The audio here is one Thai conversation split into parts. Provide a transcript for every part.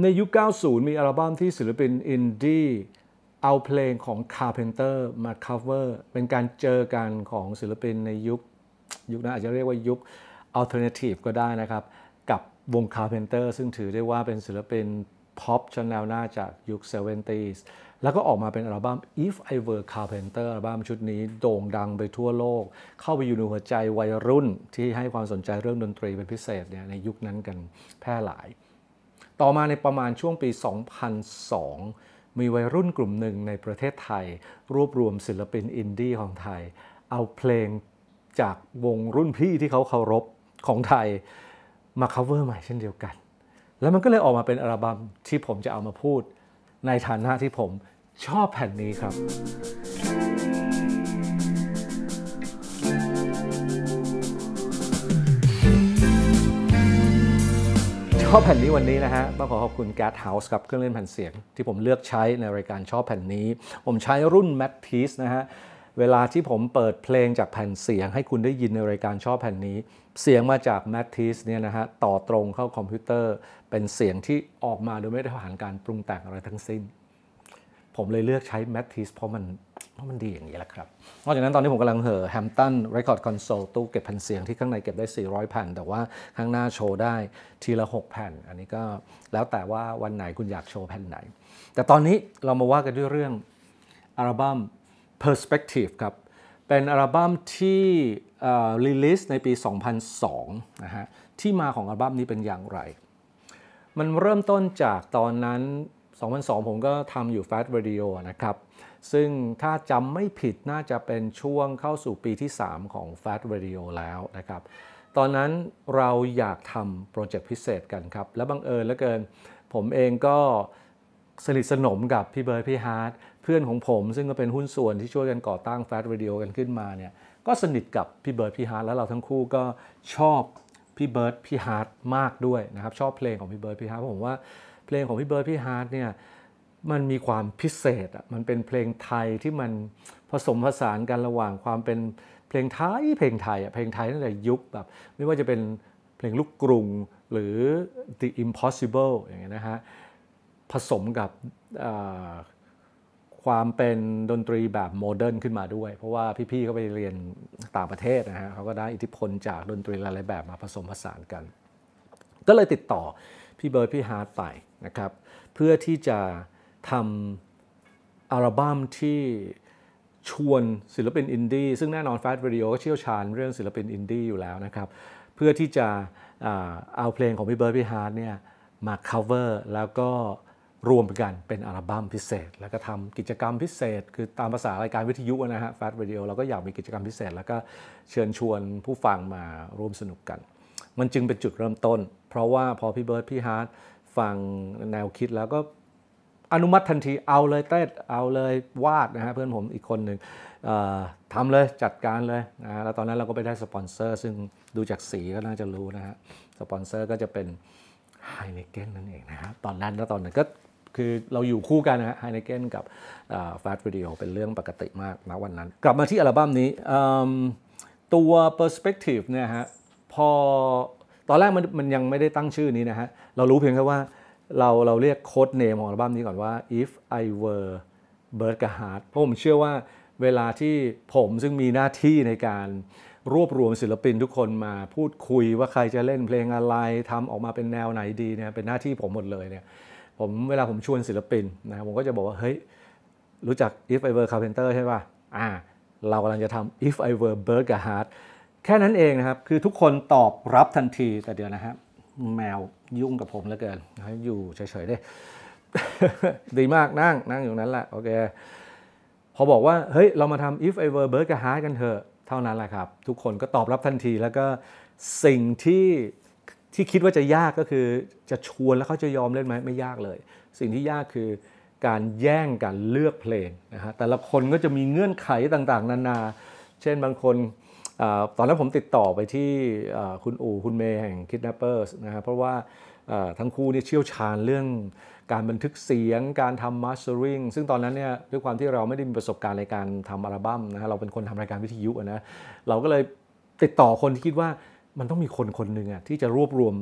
ในยุค 90 มีอัลบั้มที่ศิลปินอินดี้เอาเพลงของ Carpenter มา cover เป็นการเจอกันของศิลปินในยุคยุคนั้นอาจจะเรียกว่ายุค alternative ก็ได้นะครับ กับวง Carpenter ซึ่งถือได้ว่าเป็นศิลปินพ็อปชั้นแนวหน้าจากยุค 70s แล้วก็ออกมาเป็นอัลบั้ม If I Were Carpenter อัลบั้มชุดนี้โด่งดังไปทั่วโลก เข้าไปอยู่ในหัวใจวัยรุ่นที่ให้ความสนใจเรื่องดนตรีเป็นพิเศษเนี่ยในยุคนั้นกันแพร่หลาย่อมาในประมาณช่วงปี 2002 มีวัยรุ่นกลุ่มหนึ่งในประเทศไทยรวบรวมศิลปินอินดี้ของไทย เอาเพลงจากวงรุ่นพี่ที่เขาเคารพของไทยมา cover ใหม่เช่นเดียวกัน แล้วมันก็เลยออกมาเป็นอัลบั้มที่ผมจะเอามาพูดในฐานะที่ผมชอบแผ่นนี้ครับชอบแผ่นนี้วันนี้นะฮะต้องขอขอบคุณ Gas House ครับเครื่องเล่นแผ่นเสียง ที่ผมเลือกใช้ในรายการชอบแผ่นนี้ ผมใช้รุ่น m a t i s นะฮะเวลาที่ผมเปิดเพลงจากแผ่นเสียง ให้คุณได้ยินในรายการชอบแผ่นนี้ เสียงมาจาก m a t t i s เนี่ยนะฮะต่อตรงเข้าคอมพิวเตอร์ เป็นเสียงที่ออกมาโดยไม่ได้ผ่านการปรุงแต่งอะไรทั้งสิ้นผมเลยเลือกใช้ m a t ทีสเพราะมันเพราะมันดีอย่างนี้แหละครับ นอกจากนั้นตอนนี้ผมกำลังเห่อแฮมตัน n รคอร์ดคอนโซลตู้เก็บแผ่นเสียงที่ข้างในเก็บได้ 400 แผ่น แต่ว่าข้างหน้าโชว์ได้ทีละ 6 แผ่น อันนี้ก็แล้วแต่ว่าวันไหนคุณอยากโชว์แผ่นไหน แต่ตอนนี้เรามาว่ากันด้วยเรื่องอัลบั้ม Perspective ครับ เป็นอัลบั้มที่รีลิสในปี 2002 นะฮะ ที่มาของอัลบั้มนี้เป็นอย่างไร มันเริ่มต้นจากตอนนั้น2002 ผมก็ทำอยู่ Fast Radio นะครับ ซึ่งถ้าจำไม่ผิดน่าจะเป็นช่วงเข้าสู่ปีที่ 3 ของ Fast Radio แล้วนะครับ ตอนนั้นเราอยากทำโปรเจกต์พิเศษกันครับ และบังเอิญเหลือเกินผมเองก็สนิทสนมกับพี่เบิร์ดพี่ฮาร์ดเพื่อนของผมซึ่งก็เป็นหุ้นส่วนที่ช่วยกันก่อตั้ง Fast Radio กันขึ้นมาเนี่ยก็สนิทกับพี่เบิร์ดพี่ฮาร์ดแล้วเราทั้งคู่ก็ชอบพี่เบิร์ดพี่ฮาร์ดมากด้วยนะครับชอบเพลงของพี่เบิร์ดพี่ฮาร์ดผมว่าลงของพี่เบิร์ดพี่ฮาร์ดเนี่ยมันมีความพิเศษอ่ะมันเป็นเพลงไทยที่มันผสมผสานกันระหว่างความเป็นเพลงไทยเพลงไทยอ่ะเพลงไทยตั้งแต่ยุคแบบไม่ว่าจะเป็นเพลงลูกกรุงหรือ The Impossible อย่างเงี้ยนะฮะผสมกับความเป็นดนตรีแบบโมเดิร์นขึ้นมาด้วย เพราะว่าพี่ๆเขาไปเรียนต่างประเทศนะฮะเขาก็ได้อิทธิพลจากดนตรีหลายๆแบบมาผสมผสานกัน ก็เลยติดต่อพี่เบิร์ดพี่ฮาร์ดไปนะครับ เพื่อที่จะทำอัลบั้มที่ชวนศิลปินอินดี้ ซึ่งแน่นอนแฟ a s วิดีโอก็เชี่ยวชาญเรื่องศิลปินอินดี้อยู่แล้วนะครับ เพื่อที่จะเอาเพลงของพี่เบิร์ดพี่ฮาร์ดเนี่ยมา cover แล้วก็รวมกันเป็นอัลบั้มพิเศษ แล้วก็ทำกิจกรรมพิเศษ คือตามภาษารายการวิทยุนะฮะแั่นวิดีโอเราก็อยากมีกิจกรรมพิเศษ แล้วก็เชิญชวนผู้ฟังมาร่วมสนุกกัน มันจึงเป็นจุดเริ่มต้น เพราะว่าพอพี่เบิร์ดพี่ฮาร์ดฟังแนวคิดแล้วก็อนุมัติทันทีเอาเลยเต้เอาเลยวาดนะฮะเพื่อนผมอีกคนหนึ่งทำเลยจัดการเลยนะแล้วตอนนั้นเราก็ไปได้สปอนเซอร์ซึ่งดูจากสีก็น่าจะรู้นะฮะสปอนเซอร์ก็จะเป็นไฮเนเกนนั่นเองนะฮะตอนนั้นแล้วตอนนั้นก็คือเราอยู่คู่กันนะฮะไฮเนเกนกับฟาสต์วิดีโอเป็นเรื่องปกติมากนะวันนั้น กลับมาที่อัลบั้มนี้ตัว Perspective เนี่ยฮะพอตอนแรกมันมันยังไม่ได้ตั้งชื่อนี้นะฮะเรารู้เพียงแค่ว่าเราเราเรียกโค้ดเนมของอัลบั้มนี้ก่อนว่า if I were Bird g a h a r t เพราะผมเชื่อว่าเวลาที่ผมซึ่งมีหน้าที่ในการรวบรวมศิลปินทุกคนมา พูดคุยว่าใครจะเล่นเพลงอะไรทำออกมาเป็นแนวไหนดีเนี่ยเป็นหน้าที่ผมหมดเลยเนี่ยผมเวลาผมชวนศิลปินนะผมก็จะบอกว่าเฮ้ยรู้จัก if I were carpenter ใช่ป่ะอ่าเรากำลังจะทำ if I were bird g a heart แค่นั้นเองนะครับ คือทุกคนตอบรับทันทีแต่เดียวนะฮะแมวยุ่งกับผมเหลือเกินอยู่เฉยๆได้ดีมาก นั่งนั่งอยู่นั้นแหละโอเคพอบอกว่าเฮ้ยเรามาทำ if I were bird กับ heart กันเถอะเท่านั้นแหละครับทุกคนก็ตอบรับทันทีแล้วก็สิ่งที่ที่คิดว่าจะยากก็คือจะชวนแล้วเขาจะยอมเล่นไหมไม่ยากเลย สิ่งที่ยากคือการแย่งการเลือกเพลงนะฮะแต่ละคนก็จะมีเงื่อนไขต่างๆนานาเช่นบางคนตอนนั้นผมติดต่อไปที่คุณอู๋คุณเมย์แห่ง Kidnappers นะครับเพราะว่าทั้งคู่เนี่ยเชี่ยวชาญเรื่องการบันทึกเสียงการทำมาสเตอริงซึ่งตอนนั้นเนี่ยด้วยความที่เราไม่ได้มีประสบการณ์ในการทำอัลบั้มนะฮะเราเป็นคนทำรายการวิทยุนะเราก็เลยติดต่อคนที่คิดว่ามันต้องมีคนคนหนึ่งอ่ะที่จะรวบรวม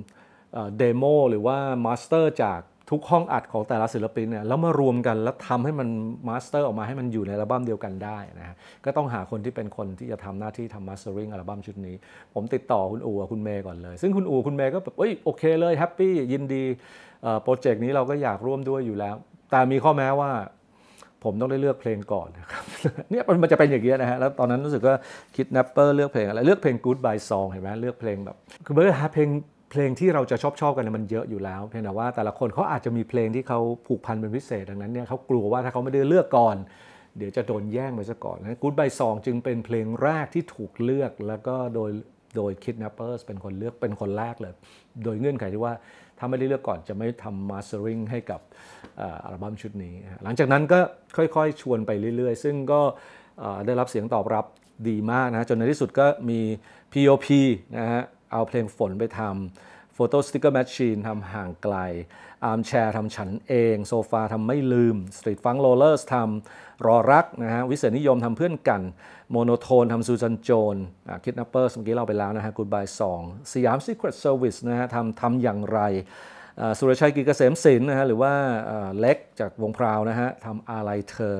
เดโมหรือว่ามาสเตอร์จากทุกห้องอัดของแต่ละศิลปินเนี่ยแล้วมารวมกันแล้วทำให้มันมาสเตอร์ออกมาให้มันอยู่ในอัลบั้มเดียวกันได้นะฮะก็ต้องหาคนที่เป็นคนที่จะทำหน้าที่ทำมาสเตอร์ริงอัลบั้มชุดนี้ ผมติดต่อคุณอูคุณเมย์ก่อนเลย ซึ่งคุณอูคุณเมย์ก็แบบเอ้ยโอเคเลยแฮปปี้ยินดีโปรเจกต์นี้เราก็อยากร่วมด้วยอยู่แล้ว แต่มีข้อแม้ว่าผมต้องได้เลือกเพลงก่อนนะครับเนี่ยมันจะเป็นอย่างเงี้ยนะฮะแล้วตอนนั้นรู้สึกว่าคิดแนปเปอร์เลือกเพลงอะไรเลือกเพลง Goodbye Song เห็นไหมเลือกเพลงแบบคือเมื่อหาเพลงเพลงที่เราจะชอบชอบกันมันเยอะอยู่แล้วเพียงแต่ว่าแต่ละคนเขาอาจจะมีเพลงที่เขาผูกพันเป็นพิเศษดังนั้นเนี่ยเขากลัวว่าถ้าเขาไม่ได้เลือกก่อน เดี๋ยวจะโดนแย่งไปซะก่อนนะกู๊ดบซองจึงเป็นเพลงแรกที่ถูกเลือกแล้วก็โดยโดยคิดนัปเปอร์สเป็นคนเลือกเป็นคนแรกเลย โดยเงื่อนไขที่ว่าถ้าไม่ได้เลือกก่อนจะไม่ทำมาสเตอริงให้กับอัลบั้มชุดนี้หลังจากนั้นก็ค่อยๆ ชวนไปเรื่อย ๆ ซึ่งก็ได้รับเสียงตอบรับดีมากนะจนในที่สุดก็มี POP นะฮะเอาเพลงฝนไปทำโฟโต้สติ๊กเกอร์แมชชีนทำห่างไกลอาร์มแชร์ทำฉันเองโซฟาทำไม่ลืมสตรีทฟังโรเลอร์สทำรอรักนะฮะวิเศษนิยมทำเพื่อนกันโมโนโทนทำซูซันโจนคิดนัปเปอร์สเมื่อกี้เราไปแล้วนะฮะกูดบายสองสยามซีเครตเซอร์วิสนะฮะทำทำอย่างไร สุรชัยกกเกษมศิลป์นะฮะหรือว่าเล็กจากวงพราวนะฮะทำอะไรเธอ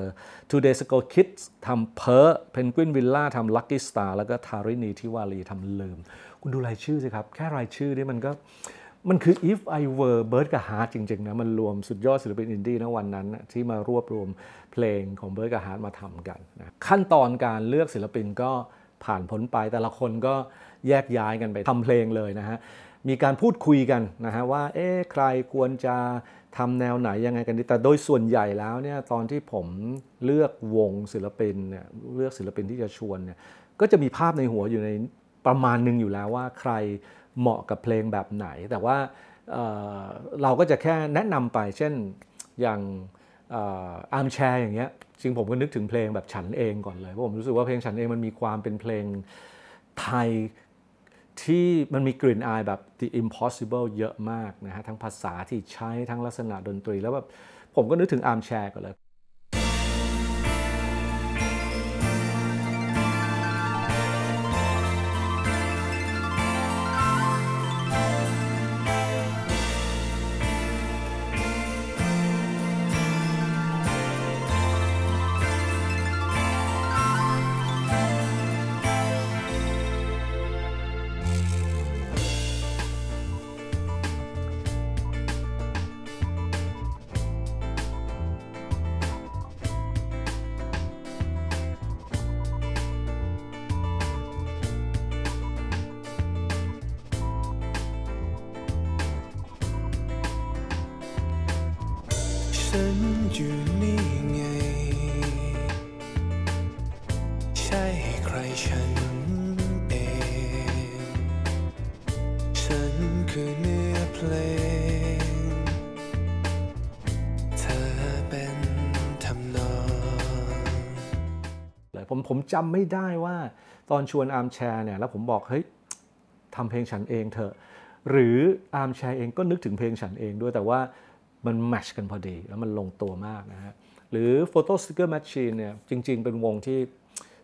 Two Days Ago Kids ทำเพอเพนกวินวิลล่าทำลัคกี้สตาร์แล้วก็ทารินีทิวาลีทำลืมคุณดูรายชื่อสิครับ แค่รายชื่อนี่มันก็มันคือ if I were Bird กับ Hart e จริงๆนะมันรวมสุดยอดศิลปินอินดี้นะวันนั้นที่มารวบรวมเพลงของ Bird กับ Hart e มาทำกันนะขั้นตอนการเลือกศิลปินก็ผ่านพ้นไปแต่ละคนก็แยกย้ายกันไปทำเพลงเลยนะฮะ มีการพูดคุยกันนะฮะว่าเอ๊ะใครควรจะทำแนวไหนยังไงกันดี แต่โดยส่วนใหญ่แล้วเนี่ยตอนที่ผมเลือกวงศิลปินเนี่ยเลือกศิลปินที่จะชวนเนี่ยก็จะมีภาพในหัวอยู่ในประมาณหนึ่งอยู่แล้วว่าใครเหมาะกับเพลงแบบไหน แต่ว่าเเราก็จะแค่แนะนำไปเช่นอย่างอาร์มแชร์อย่างเงี้ยจริงผมก็นึกถึงเพลงแบบฉันเองก่อนเลย เพราะผมรู้สึกว่าเพลงฉันเองมันมีความเป็นเพลงไทยที่มันมีกลิ่นอายแบบ The Impossible เยอะมาก นะฮะ ทั้งภาษาที่ใช้ทั้งลักษณะดนตรีแล้วแบบผมก็นึกถึงอาร์มแชร์ก่อนเลยันอยู่นี่ไง ใช่ใครฉันเอง ฉันคือเนื้อเพลงเธอเป็นทำนองผมผมจำไม่ได้ว่าตอนชวนอาร์มแชร์เนี่ยแล้วผมบอกเฮ้ยทำเพลงฉันเองเถอะ หรืออาร์มแชร์เองก็นึกถึงเพลงฉันเองด้วยแต่ว่ามันแมชกันพอดีแล้วมันลงตัวมากนะฮะหรือ Photo Sticker Machine เนี่ยจริง ๆเป็นวงที่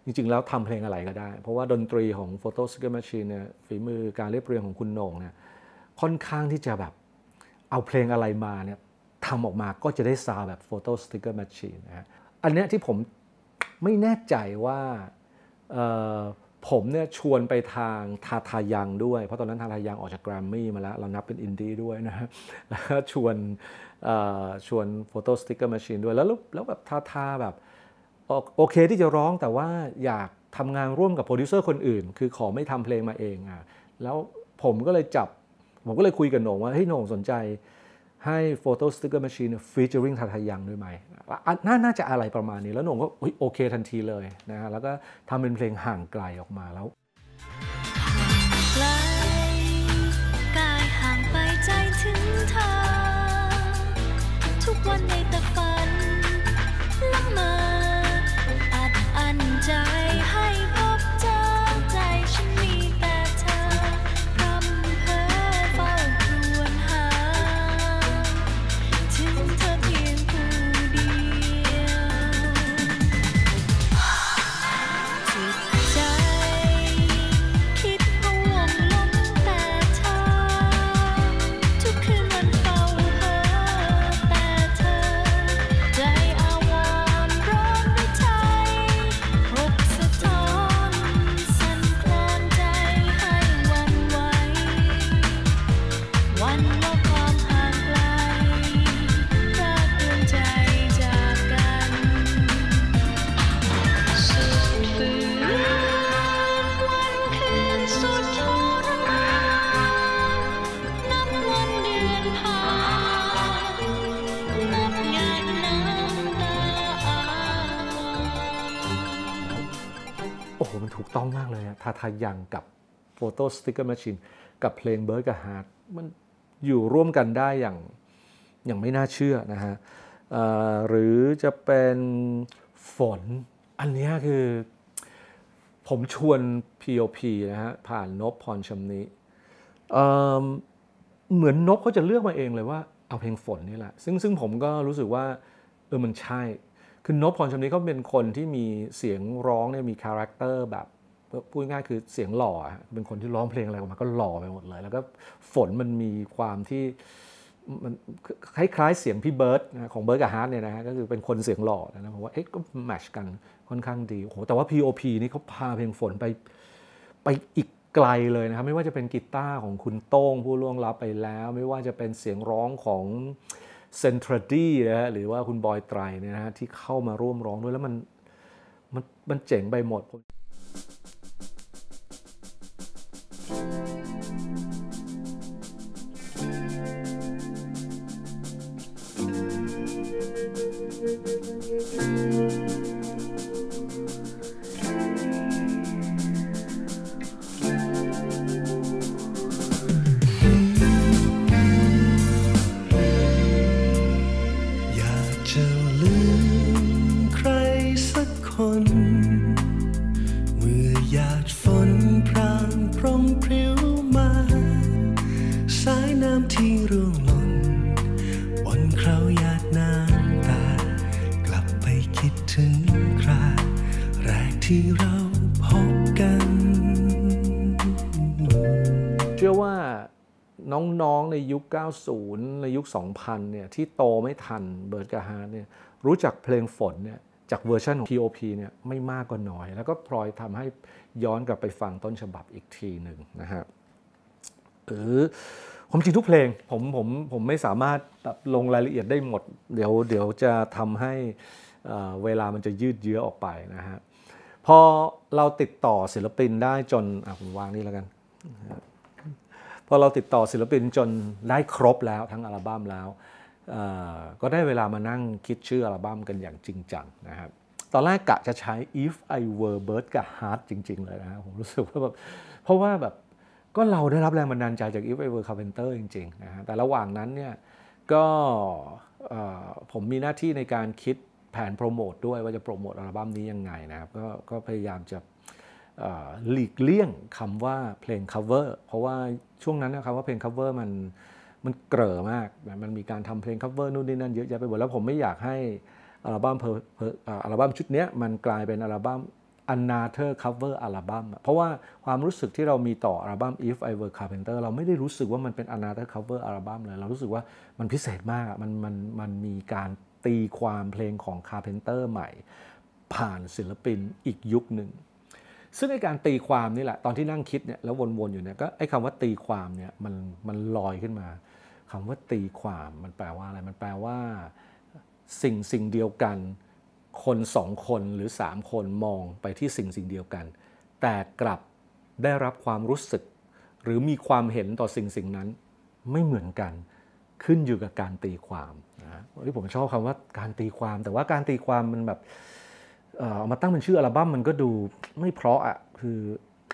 จริงๆ แล้วทำเพลงอะไรก็ได้ เพราะว่าดนตรีของ Photo Sticker Machine เนี่ยฝีมือการเรียบเรียงของคุณนงเนี่ยค่อนข้างที่จะแบบ เอาเพลงอะไรมาเนี่ยทำออกมาก็จะได้ซาแบบ Photo Sticker Machine นะฮะอันเนี้ยที่ผมไม่แน่ใจว่าผมเนี่ยชวนไปทางทาทายังด้วยเพราะตอนนั้นทาทายังออกจากแกรมมี่มาแล้วเรานับเป็นอินดี้ด้วยนะฮะแล้วชวนชวนโฟโต้สติ๊กเกอร์มชชีนด้วยแล้วแล้วแบบทาทาแบบโอเคที่จะร้องแต่ว่าอยากทำงานร่วมกับโปรดิวเซอร์คนอื่น คือขอไม่ทำเพลงมาเองอ่ะแล้วผมก็เลยจับ ผมก็เลยคุยกับโหน่งว่าเฮ้ยโหน่งสนใจให้โฟโต o สติ๊กเกอร์ h i ชช f นฟ t เ r อริงทาทายังด้วยไหมนน่าจะอะไรประมาณนี้แล้วโหนงก็โอเคทันทีเลยนะฮะแล้วก็ทำเป็นเพลงห่างไกลออกมาแล้ว one ากเลยทาทายังกับโฟโต้สติ๊กเกอร์แมชชีนกับเพลงเบิร์ดกับฮาร์ดมันอยู่ร่วมกันได้อย่างอย่างไม่น่าเชื่อนะฮะหรือจะเป็นฝนอันนี้คือ ผมชวน POP นะฮะผ่านนบพรชำนิเหมือนนบเขาจะเลือกมาเองเลยว่าเอาเพลงฝนนี่แหละซึ่งซึ่งผมก็รู้สึกว่าเออมันใช่ คือนบพรชำนิเขาเป็นคนที่มีเสียงร้องเนี่ยมีคาแรคเตอร์แบบพูดง่ายคือเสียงหล่อ เป็นคนที่ร้องเพลงอะไรออกมาก็หล่อไปหมดเลย แล้วก็ฝนมันมีความที่มันคล้ายๆเสียงพี่เบิร์ดของเบิร์ดกับฮาร์ดเนี่ยนะฮะ ก็คือเป็นคนเสียงหล่อนะผมว่า เอ๊ะก็แมชกันค่อนข้างดีโอ้โหแต่ว่า P.O.P นี่เขาพาเพลงฝนไปไปอีกไกลเลยนะครับไม่ว่าจะเป็นกีตาร์ของคุณโต้งผู้ล่วงลับไปแล้ว ไม่ว่าจะเป็นเสียงร้องของเซนทรดีนะฮะหรือว่าคุณบอยไตรเนี่ยนะฮะที่เข้ามาร่วมร้องด้วยแล้วมันมันมันเจ๋งไปหมดน้องๆในยุค 90 ในยุค 2000 เนี่ย ที่โตไม่ทันเบิร์ดกาฮาร์เนี่ย รู้จักเพลงฝน เนี่ย จากเวอร์ชันของ P.O.P เนี่ย ไม่มากก็น้อย แล้วก็พลอยทำให้ย้อนกลับไปฟังต้นฉบับอีกทีหนึ่งนะฮะ หรือความจริงทุกเพลง ผมผมผมไม่สามารถลงรายละเอียดได้หมด เดี๋ยวเดี๋ยวจะทำให้เวลามันจะยืดเยื้อออกไปนะฮะ พอเราติดต่อศิลปินได้จนผมวางนี่แล้วกันพอเราติดต่อศิลปินจนได้ครบแล้วทั้งอัลบั้มแล้ว ก็ได้เวลามานั่งคิดชื่ออัลบั้มกันอย่างจริงจังนะครับตอนแรกกะจะใช้ if I were bird กับ heart จริง ๆ เลยนะผมรู้สึกว่าแบบ เพราะว่าแบบ ก็เราได้รับแรงบันดาลใจจาก if I were carpenter จริง ๆ นะฮะแต่ระหว่างนั้นเนี่ย ก็ผมมีหน้าที่ในการคิดแผนโปรโมทด้วยว่าจะโปรโมทอัลบั้มนี้ยังไงนะครับกก็พยายามจะหลีกเลี่ยงคำว่าเพลง cover เพราะว่าช่วงนั้นนะครับว่าเพลง cover มันมันเกลอมาก มันมีการทำเพลง cover นู่นนี่นั่นเยอะแยะไปหมด แล้วผมไม่อยากให้อัลบั้มเพออัลบั้มชุดนี้มันกลายเป็นอัลบั้ม another cover อัลบั้ม เพราะว่าความรู้สึกที่เรามีต่ออัลบั้ม if I were carpenter เราไม่ได้รู้สึกว่ามันเป็น another cover อัลบั้มเลย เรารู้สึกว่ามันพิเศษมาก มันมันมันมีการตีความเพลงของ carpenter ใหม่ ผ่านศิลปินอีกยุคหนึ่งซึ่งในการตีความนี่แหละตอนที่นั่งคิดเนี่ยแล้ววนๆอยู่เนี่ยก็ไอคำว่าตีความเนี่ยมันมันลอยขึ้นมา คำว่าตีความมันแปลว่าอะไรมันแปลว่า สิ่งสิ่งเดียวกัน คนสองคนหรือสามคนมองไปที่สิ่งสิ่งเดียวกัน แต่กลับได้รับความรู้สึก หรือมีความเห็นต่อสิ่งสิ่งนั้น ไม่เหมือนกัน ขึ้นอยู่กับการตีความนะที่ผมชอบคำว่า การตีความ แต่ว่าการตีความมันแบบเอามาตั้งเป็นชื่ออัลบั้มมันก็ดูไม่เพราะอะ่ะคือ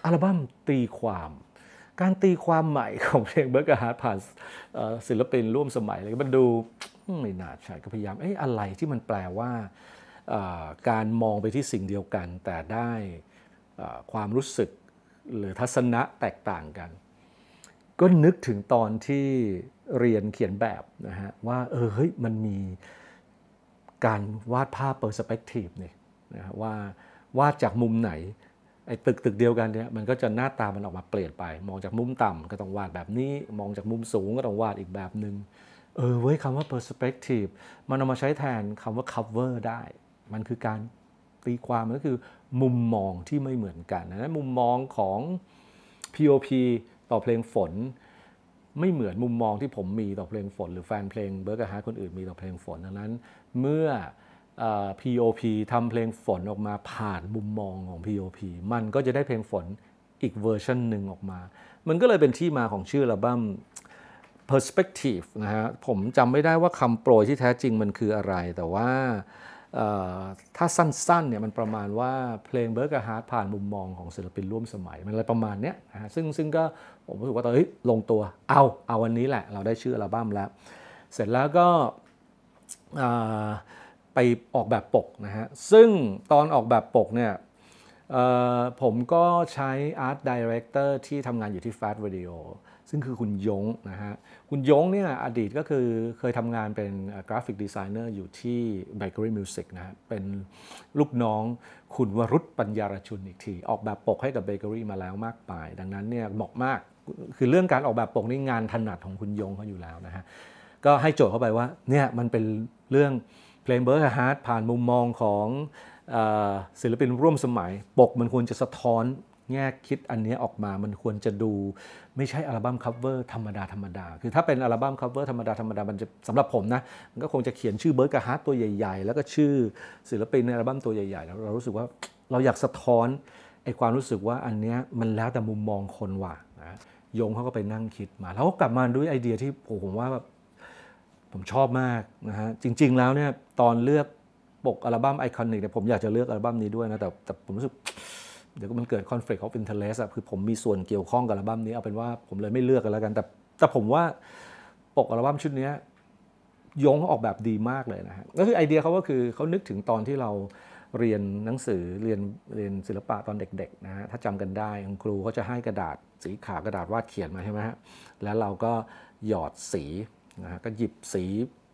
อัลบั้มตีความ การตีความใหม่ของเพลงเบิร์กฮาร์ดผ่านศิลปินร่วมสมัยอะไรมันดูไม่น่าใช่ก็พยายามเอ้อะไรที่มันแปลว่าการมองไปที่สิ่งเดียวกัน แต่ได้ความรู้สึกหรือทัศนะแตกต่างกัน ก็นึกถึงตอนที่เรียนเขียนแบบนะฮะ ว่าเออเฮ้ยมันมีการวาดภาพเปอร์สเปกทีฟเนี่ยนะว่าวาดจากมุมไหนไอ้ตึกตึกเดียวกันเนี่ยมันก็จะหน้าตามันออกมาเปลี่ยนไป มองจากมุมต่ำก็ต้องวาดแบบนี้มองจากมุมสูงก็ต้องวาดอีกแบบหนึง่งเออเว้ยคำว่า perspective มันเอามาใช้แทนคำว่า cover ได้ มันคือการตีความมันก็คือมุมมองที่ไม่เหมือนกันนะมุมมองของ P.O.P ต่อเพลงฝน ไม่เหมือนมุมมองที่ผมมีต่อเพลงฝน หรือแฟนเพลงเบิร์กฮาร์คนอื่นมีต่อเพลงฝนดังนั้น เมื่อ POP ทำเพลงฝนออกมาผ่านมุมมองของ POP มันก็จะได้เพลงฝนอีกเวอร์ชันหนึ่งออกมา มันก็เลยเป็นที่มาของชื่อระบั้ม perspective นะฮะผมจำไม่ได้ว่าคำโปรยที่แท้จริงมันคืออะไร แต่ว่าถ้าสั้นๆเนี่ยมันประมาณว่าเพลงเบิร์กฮาร์ดผ่านมุมมองของศิลปินร่วมสมัย มันอะไรประมาณเนี้ยนะซึ่งซึ่งก็ ผมรู้สึกว่าตอนนี้ลงตัวเอาเอาวันนี้แหละ เราได้ชื่ออัลบั้มแล้ว เสร็จแล้วก็ไปออกแบบปกนะฮะซึ่งตอนออกแบบปกเนี่ยผมก็ใช้อาร์ตดี렉เตอร์ที่ทำงานอยู่ที่ Fast Video ซึ่งคือคุณยงนะฮะ คุณยงเนี่ยอดีตก็คือเคยทำงานเป็นกราฟิกดีไซเนอร์อยู่ที่ Bakery Music นะฮะเป็นลูกน้องคุณวรุษปัญญารชุนอีกที ออกแบบปกให้กับ Bakery มาแล้วมากมายดังนั้นเนี่ยเหมาะมากคือเรื่องการออกแบบปกนี่งานถนัดของคุณยงเขาอยู่แล้วนะฮะก็ให้โจทย์เข้าไปว่าเนี่ยมันเป็นเรื่องเพลงเบิร์กฮาร์ดผ่านมุมมองของศิลปินร่วมสมัยปกมันควรจะสะท้อนแง่คิดอันนี้ออกมามันควรจะดูไม่ใช่อัลบั้มคัฟเวอร์ธรรมดาธรรมดา คือถ้าเป็นอัลบั้มคัฟเวอร์ธรรมดา ธรรมดา มันจะสำหรับผมนะ มันก็คงจะเขียนชื่อเบิร์กฮาร์ดตัวใหญ่ๆ แล้วก็ชื่อศิลปินในอัลบั้มตัวใหญ่ๆ แล้วเรารู้สึกว่าเราอยากสะท้อนไอความรู้สึกว่าอันนี้มันแล้วแต่มุมมองคนว่ะนะยงเขาก็ไปนั่งคิดมาแล้วก็กลับมาด้วยไอเดียที่ผมว่าแบบผมชอบมากนะฮะ จริงๆแล้วเนี่ย ตอนเลือกปกอัลบั้มไอคอนิกเนี่ยผมอยากจะเลือกอัลบั้มนี้ด้วยนะ แต่แต่ผมรู้สึกเดี๋ยวมันเกิดคอนฟ lict of i n t e r เลสอะคือผมมีส่วนเกี่ยวข้องกับอัลบั้มนี้ เอาเป็นว่าผมเลยไม่เลือกกันแล้วกัน แต่แต่ผมว่าปกอัลบั้มชุดนี้ยงออกแบบดีมากเลยนะฮะก็คือไอเดียเขาก็คือเขานึกถึงตอนที่เราเรียนหนังสือเรียนเรียนศิลปะตอนเด็กๆนะฮะถ้าจำกันได้คุณครูเขาจะให้กระดาษสีขาวกระดาษวาดเขียนมาใช่ไหมฮะแล้วเราก็หยอดสีนะฮะก็หยิบสี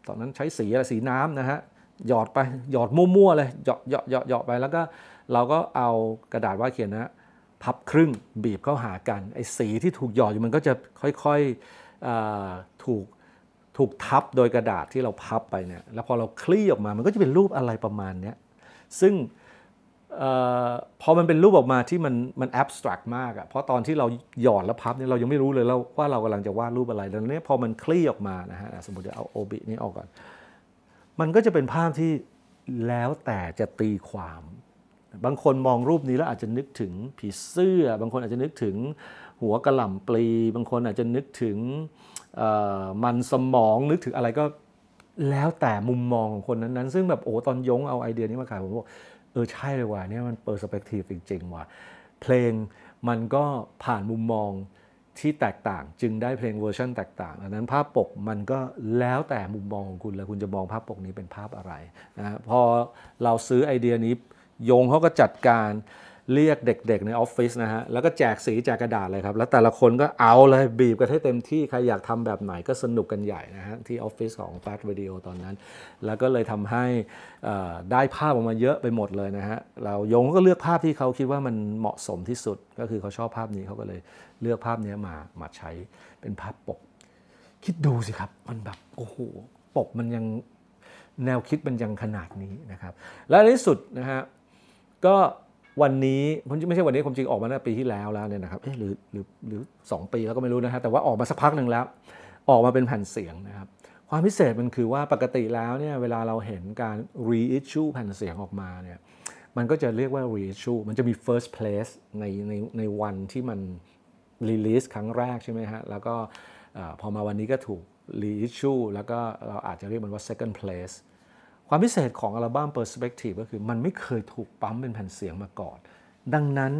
ตอนนั้นใช้สีอะไรสีน้ำนะฮะหยอดไป หยอดมั่วๆเลยหยอดหยอดหยอดหไปแล้วก็เราก็เอากระดาษวาดเขียนนะพับครึ่งบีบเข้าหากันไอ้สีที่ถูกหยอดอยู่มันก็จะค่อยๆถูกถูกทับโดยกระดาษที่เราพับไปเนี่ยแล้วพอเราคลี่ออกมามันก็จะเป็นรูปอะไรประมาณนี้ซึ่งพอมันเป็นรูปออกมาที่มันมันแอบสตรักมากอะเพราะตอนที่เราหย่อนแล้วพับเนี่ยเรายังไม่รู้เลยแล้วว่าเรากำลังจะวาดรูปอะไรแล้วเนี่ยพอมันคลี่ออกมา นะฮะสมมติเอาโอบินี้ออกก่อนมันก็จะเป็นภาพที่แล้วแต่จะตีความ บางคนมองรูปนี้แล้วอาจจะนึกถึงผีเสื้อ บางคนอาจจะนึกถึงหัวกระหล่ำปลีบางคนอาจจะนึกถึงมันสมองนึกถึงอะไรก็แล้วแต่มุมมองของคนนั้นๆซึ่งแบบโอ้ตอนยงเอาไอเดียนี้มาขายผมบอกเออ ใช่เลยว่ะเนี่ยมันเปิดสเปกทีฟจริง ๆ ว่ะเพลงมันก็ผ่านมุมมองที่แตกต่าง จึงได้เพลงเวอร์ชันแตกต่างอันนั้นภาพปกมันก็แล้วแต่มุมมองของคุณแล้วคุณจะมองภาพปกนี้เป็นภาพอะไรนะพอเราซื้อไอเดียนี้โยงเขาก็จัดการเรียกเด็กๆในออฟฟิศนะฮะ แล้วก็แจกสีแจกกระดาษเลยครับ แล้วแต่ละคนก็เอาเลยบีบกันให้เต็มที่ ใครอยากทำแบบไหนก็สนุกกันใหญ่นะฮะ ที่ออฟฟิศของ f a ชวิดีโอตอนนั้น แล้วก็เลยทำให้ได้ภาพออกมาเยอะไปหมดเลยนะฮะ เรายงก็เลือกภาพที่เขาคิดว่ามันเหมาะสมที่สุด ก็คือเขาชอบภาพนี้เขาก็เลยเลือกภาพนี้มามาใช้เป็นภาพปก คิดดูสิครับ มันแบบโอ้โห ปกมันยังแนวคิดมันยังขนาดนี้นะครับ และในที่สุดนะฮะก็วันนี้ไม่ใช่วันนี้ความจริงออกมาตั้งปีที่แล้วแล้วเนี่ยนะครับหรือหรือหรือสองปีแล้วก็ไม่รู้นะฮะแต่ว่าออกมาสักพักหนึ่งแล้ว ออกมาเป็นแผ่นเสียงนะครับความพิเศษมันคือว่าปกติแล้วเนี่ยเวลาเราเห็นการ reissue แผ่นเสียงออกมาเนี่ยมันก็จะเรียกว่า reissue มันจะมี first place ในในในวันที่มัน release ครั้งแรกใช่ไหมฮะแล้วก็พอมาวันนี้ก็ถูก reissue แล้วก็เราอาจจะเรียกมันว่า second place ความพิเศษของอัลบั้ม Perspective ก็คือ มันไม่เคยถูกปั๊มเป็นแผ่นเสียงมาก่อน ดังนั้น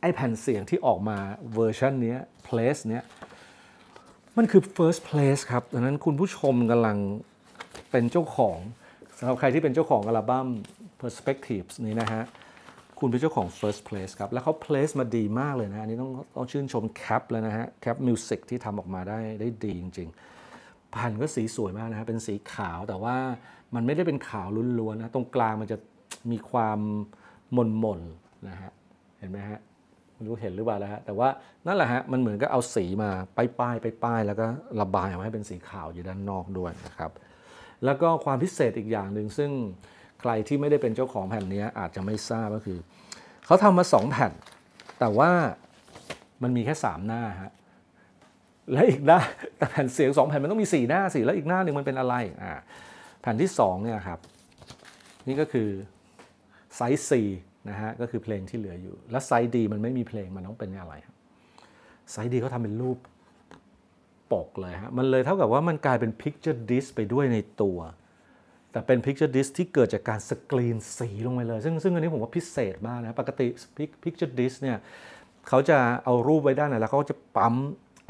ไอแผ่นเสียงที่ออกมาเวอร์ชันนี้ place เนี้ยมันคือ first place ครับ ดังนั้นคุณผู้ชมกำลังเป็นเจ้าของสำหรับใครที่เป็นเจ้าของอัลบั้ม Perspectives นี้นะฮะ คุณเป็นเจ้าของ first place ครับ แล้วเขา place มาดีมากเลยนะ อันนี้ต้องต้องชื่นชมแคปแล้วนะฮะแคปมิวสิกที่ทำออกมาได้ได้ดีจริงๆพันก็สีสวยมากนะฮะเป็นสีขาวแต่ว่ามันไม่ได้เป็นขาวล้วนๆนะตรงกลางมันจะมีความหม่นๆนนะฮะเห็นไหมฮะไม่รู้เห็นหรือเปล่าแล้วฮะแต่ว่านั่นแหละฮะมันเหมือนก็เอาสีมาไป้ายป้ายป้ายแล้วก็ระบายออกมาให้เป็นสีขาวอยู่ด้านนอกด้วยนะครับ แล้วก็ความพิเศษอีกอย่างหนึ่งซึ่งใครที่ไม่ได้เป็นเจ้าของแผ่นนี้อาจจะไม่ทราบก็คือเขาทำมา 2 แผ่น แต่ว่ามันมีแค่3หน้าฮะและอีกหน้าแต่แผ่นเสียง2แผ่นมันต้องมี 4 หน้าสิแล้วอีกหน้าหนึ่งมันเป็นอะไรอ่าแผ่นที่2เนี่ยครับนี่ก็คือไซส์ C นะฮะก็คือเพลงที่เหลืออยู่ แล้วไซส์ D มันไม่มีเพลง มันต้องเป็นอะไรครับไซส์ D เขาทำเป็นรูปปกเลยฮะมันเลยเท่ากับว่ามันกลายเป็นพิกเจอร์ดิสไปด้วยในตัว แต่เป็นพิกเจอร์ดิสที่เกิดจากการสกรีนสีลงไปเลยซึ่งซึ่งอันนี้ผมว่าพิเศษมากนะปกติพิกเจอร์ดิสเนี่ยเขาจะเอารูปไว้ด้านไหนแล้วเขาจะปั๊ม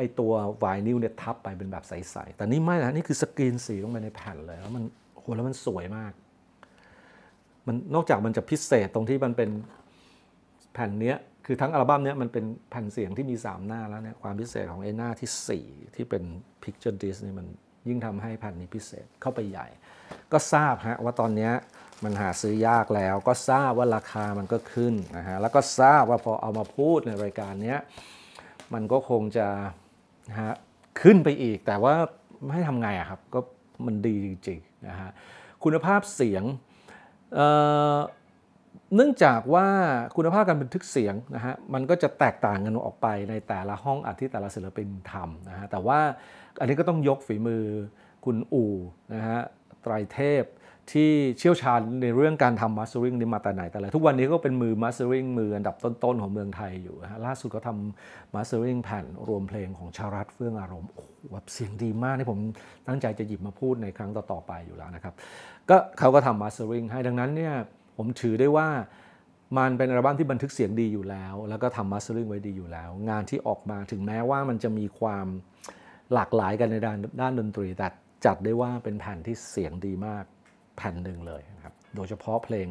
ไอตัววายนิ้วเนี่ยทับไปเป็นแบบใสๆ แต่นี่ไม่นะนี่คือสกรีนสีลงไปในแผ่นเลยแล้วมันโหแล้วมันสวยมาก มัน นอกจากมันจะพิเศษตรงที่มันเป็นแผ่นเนี้ย คือทั้งอัลบั้มเนี้ยมันเป็นแผ่นเสียงที่มี 3 หน้าแล้วเนี่ย ความพิเศษของไอหน้าที่ 4 ที่เป็น Picture d i s นี่มันยิ่งทำให้แผ่นนี้พิเศษ เข้าไปใหญ่ ก็ทราบฮะว่าตอนเนี้ยมันหาซื้อยากแล้ว ก็ทราบว่าราคามันก็ขึ้นนะฮะ แล้วก็ทราบว่าพอเอามาพูดในรายการเนี้ย มันก็คงจะนะฮะขึ้นไปอีกแต่ว่าไม่ให้ทำไงอะครับ ก็มันดีจริงๆนะฮะคุณภาพเสียงเเนื่องจากว่าคุณภาพการบันทึกเสียงนะฮะมันก็จะแตกต่างกันออกไปในแต่ละห้องอัดที่แต่ละศิลปินทำนะฮะแต่ว่าอันนี้ก็ต้องยกฝีมือ คุณอูนะฮะไตรเทพที่เชี่ยวชาญในเรื่องการทำมาสเตอริงนี่มาแต่ไหนแต่ไรทุกวันนี้ก็เป็นมือมาสเตอริงมืออันดับต้นๆของเมืองไทยอยู่ฮะล่าสุดก็ทำมาสเตอริงแผ่นรวมเพลงของชารัตเฟื่องอารมณ์แบบเสียงดีมากที่ผมตั้งใจจะหยิบมาพูดในครั้งต่อๆไปอยู่แล้วนะครับก็เขาก็ทำมาสเตอริงให้ดังนั้นเนี่ยผมถือได้ว่ามันเป็นอัลบั้มที่บันทึกเสียงดีอยู่แล้ว แล้วก็ทำมาสเตอริงไว้ดีอยู่แล้วงานที่ออกมาถึงแม้ว่ามันจะมีความหลากหลายกันในด้านด้านดนตรีแต่จัดได้ว่าเป็นแผ่นที่เสียงดีมากแผ่นหนึ่งเลยครับ โดยเฉพาะเพลง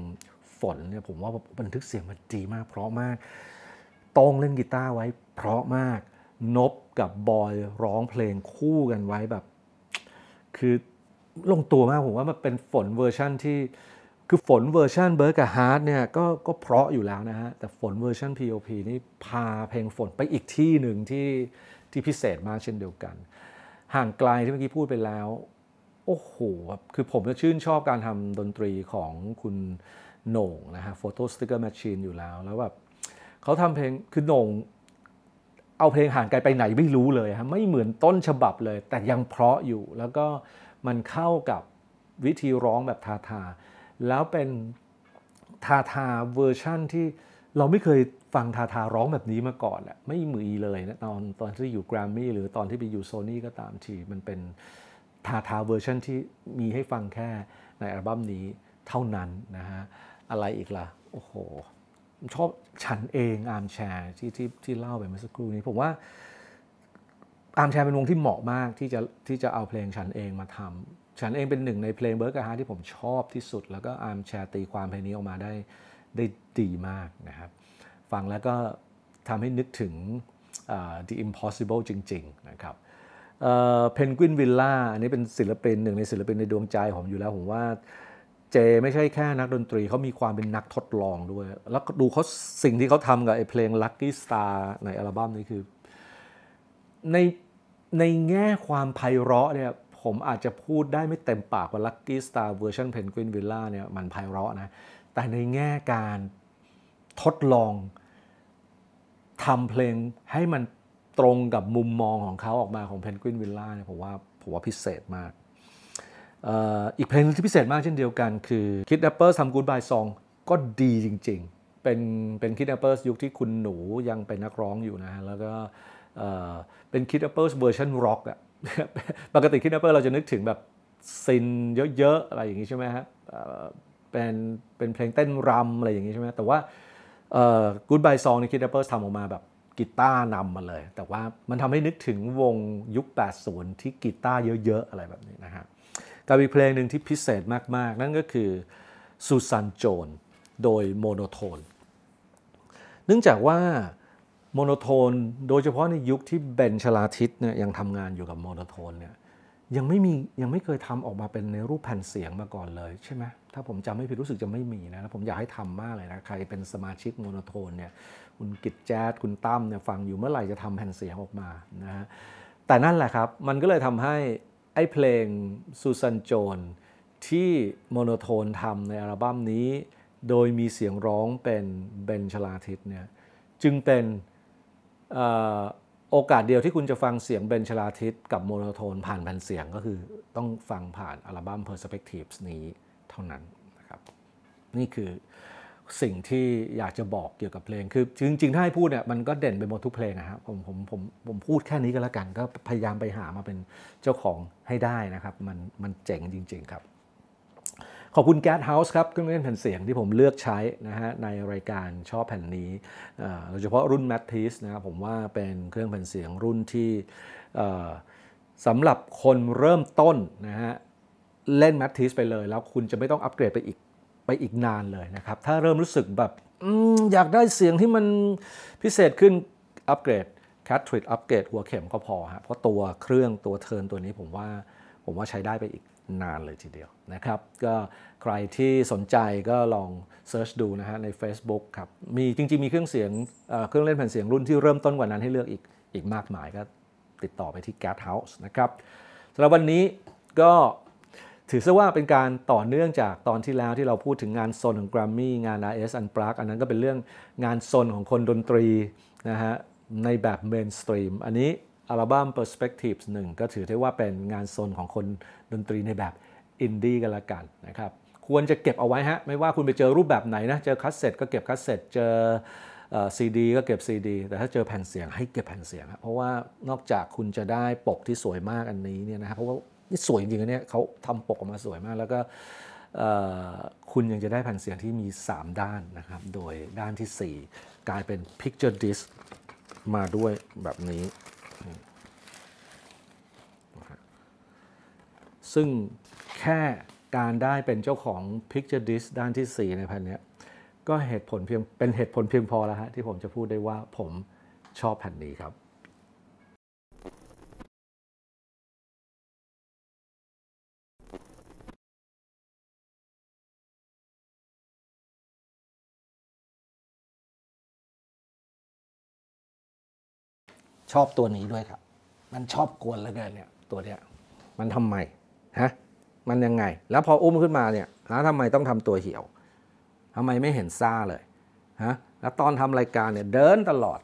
ฝนเนี่ยผมว่าบันทึกเสียงมันดีมากเพราะมากตองเล่นกีตาร์ไว้เพราะมากนบกับบอยร้องเพลงคู่กันไว้แบบ คือลงตัวมากผมว่ามันเป็นฝนเวอร์ชั่นที่คือฝนเวอร์ชันเบิร์กกับฮาร์ดเนี่ยก็ก็เพราะอยู่แล้วนะฮะแต่ฝนเวอร์ชัน POP นี่พาเพลงฝนไปอีกที่หนึ่งที่ที่พิเศษมากเช่นเดียวกัน ห่างไกลที่เมื่อกี้พูดไปแล้วโอ้โหครับคือผมจะชื่นชอบการทำดนตรีของคุณโหน่งนะฮะโฟโต้สติกเกอร์แมชชีนอยู่แล้วแล้วแบบเขาทำเพลงคือโหน่งเอาเพลงห่างไกลไปไหนไม่รู้เลยฮะไม่เหมือนต้นฉบับเลย แต่ยังเพราะอยู่แล้วก็มันเข้ากับวิธีร้องแบบทาทาแล้วเป็นทาทาเวอร์ชั่นที่เราไม่เคยฟังทาทาร้องแบบนี้มาก่อนแหละไม่มือเลยนะตอนตอนที่อยู่แกรมมี่หรือตอนที่ไปอยู่โซนี่ก็ตามทีมันเป็นทาทาเวอร์ชันที่มีให้ฟังแค่ในอัลบั้มนี้เท่านั้นนะฮะอะไรอีกละ่ะ โอ้โหชอบฉันเอง อาร์มแชร์ที่ที่ที่เล่าไปเมื่อสักครู่นี้ ผมว่า อาร์มแชร์เป็นวงที่เหมาะมากที่จะที่จะเอาเพลงฉันเองมาทำฉันเองเป็นหนึ่งในเพลงเบิร์กฮาร์ที่ผมชอบที่สุด แล้วก็อาร์มแชร์ตีความเพลงนี้ออกมาได้ได้ดีมากนะครับฟังแล้วก็ทำให้นึกถึง uh, The Impossible จริง ๆ นะครับเพนกวินวิลล่าอันนี้เป็นศิลปิน หนึ่งในศิลปินในดวงใจผมอยู่แล้ว ผมว่าเจไม่ใช่แค่นักดนตรีเขามีความเป็นนักทดลองด้วย แล้วดูเขาสิ่งที่เขาทำกับไอ้เพลง Lucky Star ในอัลบั้มนี้คือ ในในแง่ความไพเราะเนี่ยผมอาจจะพูดได้ไม่เต็มปากว่า Lucky Star เวอร์ชัน Penguin Villa เนี่ยมันไพเราะนะ แต่ในแง่การทดลองทำเพลงให้มันตรงกับมุมมองของเขาออกมาของเพนกวินวิลล่าเนี่ยผมว่าผมว่าพิเศษมาก อีกเพลงที่พิเศษมากเช่นเดียวกันคือคิดแอปเปิลทำกูดบายซองก็ดีจริงๆ เป็นเป็นคิดแอปเปิลยุคที่คุณหนูยังเป็นนักร้องอยู่นะฮะแล้วก็เป็นคิดแอปเปิลเวอร์ชันร็อกอะปกติคิดแอปเปิลเราจะนึกถึงแบบซินเยอะๆ อะไรอย่างงี้ใช่ไหมฮะเป็นเป็นเพลงเต้นรำอะไรอย่างงี้ใช่ไหมแต่ว่ากูด d บ y e s o n ในคิดแอปเปิลทำออกมาแบบกีตาร์นำมาเลย แต่ว่ามันทำให้นึกถึงวงยุค 80 ที่กีตาร์เยอะๆอะไรแบบนี้นะฮะกับอีกเพลงหนึ่งที่พิเศษมากๆ นั่นก็คือซูซันโจน โดยโมโนโทน เนื่องจากว่าโมโนโทนโดยเฉพาะในยุคที่เบนชลาทิตเนี่ยยังทำงานอยู่กับโมโนโทนเนี่ยยังไม่มียังไม่เคยทำออกมาเป็นในรูปแผ่นเสียงมาก่อนเลยใช่ไหมถ้าผมจำไม่ผิดรู้สึกจะไม่มีนะผมอยากให้ทำมากเลยนะใครเป็นสมาชิกโมโนโทนเนี่ยคุณกิจแจ๊ดคุณตั้มเนี่ยฟังอยู่เมื่อไหร่จะทำแผ่นเสียงออกมานะฮะแต่นั่นแหละครับ มันก็เลยทำให้ไอ้เพลงซูซันโจนที่โมโนโทนทำในอัลบั้มนี้ โดยมีเสียงร้องเป็นเบนชลาทิตเนี่ยจึงเป็นโอกาสเดียวที่คุณจะฟังเสียงเบนชลาทิตกับโมโนโทนผ่านแผ่นเสียงก็คือต้องฟังผ่านอัลบั้ม Perspectives นี้เท่านั้นนะครับนี่คือสิ่งที่อยากจะบอกเกี่ยวกับเพลง คือจริงๆถ้าให้พูดเนี่ยมันก็เด่นไปหมดทุกเพลงนะครับผมผมผมผมพูดแค่นี้ก็แล้วกันก็พยายามไปหามาเป็นเจ้าของให้ได้นะครับ มันมันเจ๋งจริงๆครับ ขอบคุณแก๊สเฮาส์ครับเครื่องเล่นแผ่นเสียงที่ผมเลือกใช้นะฮะในรายการชอบแผ่นนี้โดยเฉพาะรุ่นแมททิสนะครับ ผมว่าเป็นเครื่องแผ่นเสียงรุ่นที่สำหรับคนเริ่มต้นนะฮะเล่นแมททิสไปเลยแล้วคุณจะไม่ต้องอัปเกรดไปอีกไปอีกนานเลยนะครับ ถ้าเริ่มรู้สึกแบบอยากได้เสียงที่มันพิเศษขึ้น อัปเกรดแคททริดอัปเกรดหัวเข็มก็พอฮะเพราะตัวเครื่องตัวเทินตัวนี้ผมว่า ผมว่าใช้ได้ไปอีกนานเลยทีเดียวนะครับ ก็ใครที่สนใจก็ลองเซิร์ชดูนะฮะใน Facebook ครับ มีจริงๆมีเครื่องเสียง เครื่องเล่นแผ่นเสียงรุ่นที่เริ่มต้นกว่านั้นให้เลือกอีกอีกมากมายก็ติดต่อไปที่ Gas House นะครับสำหรับวันนี้ก็ถือซะว่าเป็นการต่อเนื่องจากตอนที่แล้วที่เราพูดถึงงานโซนของ Grammy งาน RS u n p l u g อันนั้นก็เป็นเรื่องงานโซนของคนดนตรีนะฮะในแบบเมนสตรีมอันนี้อัลบั้ม Perspectives 1 ก็ถือได้ว่าเป็นงานโซนของคนดนตรีในแบบอินดี้กันละกันนะครับควรจะเก็บเอาไว้ฮะไม่ว่าคุณไปเจอรูปแบบไหนนะเจอคัสเซ็ตก็เก็บคัสเซ็ตเจอซีดีก็เก็บซีดีแต่ถ้าเจอแผ่นเสียง ให้เก็บแผ่นเสียงเพราะว่านอกจากคุณจะได้ปกที่สวยมากอันนี้เนี่ยนะครับเพราะว่านี่สวยจริงๆ เนี่ยเขาทำปกออกมาสวยมาก แล้วก็คุณยังจะได้แผ่นเสียงที่มี 3 ด้านนะครับ โดยด้านที่ 4 กลายเป็น Picture Disc มาด้วยแบบนี้ ซึ่งแค่การได้เป็นเจ้าของ Picture Disc ด้านที่ 4 ในแผ่นนี้ก็เหตุผลเพียงเป็นเหตุผลเพียงพอแล้วฮะที่ผมจะพูดได้ว่าผมชอบแผ่นนี้ครับชอบตัวนี้ด้วยครับ มันชอบกวนแล้วกันเนี่ย ตัวเนี้ยมันทำไมฮะมันยังไง แล้วพออุ้มขึ้นมาเนี่ยแล้วทำไมต้องทำตัวเหี่ยว ทำไมไม่เห็นซ่าเลยฮะแล้วตอนทำรายการเนี่ย เดินตลอด